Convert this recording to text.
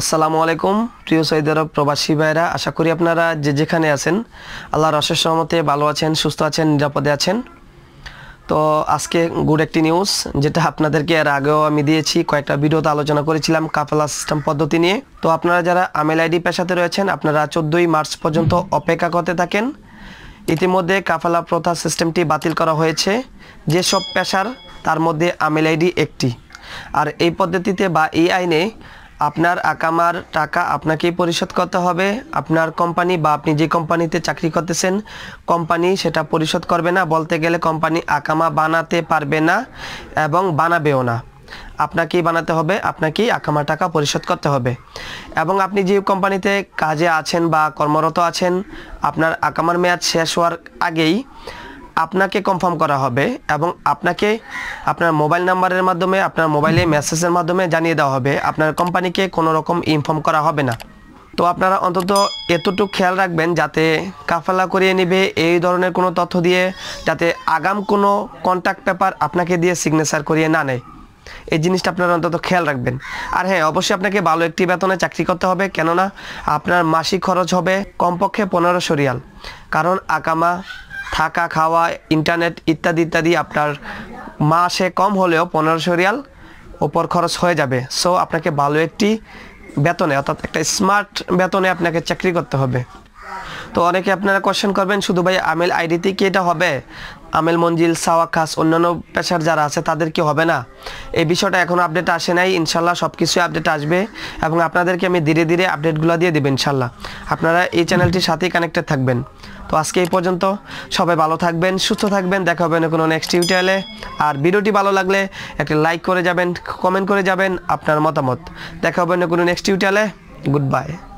আসসালামু আলাইকুম প্রিয় সৈদ প্রবাসী ভাইরা আশা করি আপনারা যে যেখানে আছেন আল্লাহর রসের সহমতে ভালো আছেন সুস্থ আছেন নিরাপদে আছেন তো আজকে গুড একটি নিউজ যেটা আপনাদেরকে এর আগেও আমি দিয়েছি কয়েকটা ভিডিওতে আলোচনা করেছিলাম কাফেলা সিস্টেম পদ্ধতি নিয়ে তো আপনারা যারা আমেল আইডি পেশাতে রয়েছেন আপনারা চোদ্দোই মার্চ পর্যন্ত অপেক্ষা করতে থাকেন ইতিমধ্যে কাফালা প্রথা সিস্টেমটি বাতিল করা হয়েছে যেসব পেশার তার মধ্যে আমেল আইডি একটি আর এই পদ্ধতিতে বা এই আইনে আপনার আকামার টাকা আপনাকেই পরিশোধ করতে হবে আপনার কোম্পানি বা আপনি যে কোম্পানিতে চাকরি করতেছেন কোম্পানি সেটা পরিশোধ করবে না বলতে গেলে কোম্পানি আকামা বানাতে পারবে না এবং বানাবেও না আপনাকেই বানাতে হবে আপনাকেই আকামা টাকা পরিশোধ করতে হবে এবং আপনি যে কোম্পানিতে কাজে আছেন বা কর্মরত আছেন আপনার আকামার মেয়াদ শেষ হওয়ার আগেই আপনাকে কনফার্ম করা হবে এবং আপনাকে আপনার মোবাইল নাম্বারের মাধ্যমে আপনার মোবাইলে মেসেজের মাধ্যমে জানিয়ে দেওয়া হবে আপনার কোম্পানিকে কোনো রকম ইনফর্ম করা হবে না তো আপনারা অন্তত এতটুকু খেয়াল রাখবেন যাতে কাফালা করিয়ে নিবে এই ধরনের কোনো তথ্য দিয়ে যাতে আগাম কোনো কন্ট্যাক্ট পেপার আপনাকে দিয়ে সিগনেচার করিয়ে না নেয় এই জিনিসটা আপনারা অন্তত খেয়াল রাখবেন আর হ্যাঁ অবশ্যই আপনাকে ভালো একটি বেতনে চাকরি করতে হবে কেননা আপনার মাসিক খরচ হবে কমপক্ষে পনেরোশো রিয়াল কারণ আকামা থাকা খাওয়া ইন্টারনেট ইত্যাদি ইত্যাদি আপনার মাসে কম হলেও পনেরোশো রিয়াল ওপর খরচ হয়ে যাবে সো আপনাকে ভালো একটি বেতনে অর্থাৎ একটা স্মার্ট বেতনে আপনাকে চাকরি করতে হবে তো অনেকে আপনারা কোয়েশ্চেন করবেন শুধু ভাই আমেল আইডিতে কি এটা হবে আমেল মঞ্জিল সাওয়া খাস অন্যান্য পেশার যারা আছে তাদের কি হবে না এই বিষয়টা এখনও আপডেট আসে নাই ইনশাল্লাহ সব কিছুই আপডেট আসবে এবং আপনাদেরকে আমি ধীরে ধীরে আপডেটগুলো দিয়ে দেবেন ইনশাল্লাহ আপনারা এই চ্যানেলটির সাথেই কানেক্টেড থাকবেন তো আজকে এই পর্যন্ত সবাই ভালো থাকবেন সুস্থ থাকবেন দেখা হবে না কোনো নেক্সট টিউটোরিয়ালে আর ভিডিওটি ভালো লাগলে একটা লাইক করে যাবেন কমেন্ট করে যাবেন আপনার মতামত দেখা হবে না কোনো নেক্সট টিউটোরিয়ালে গুড বাই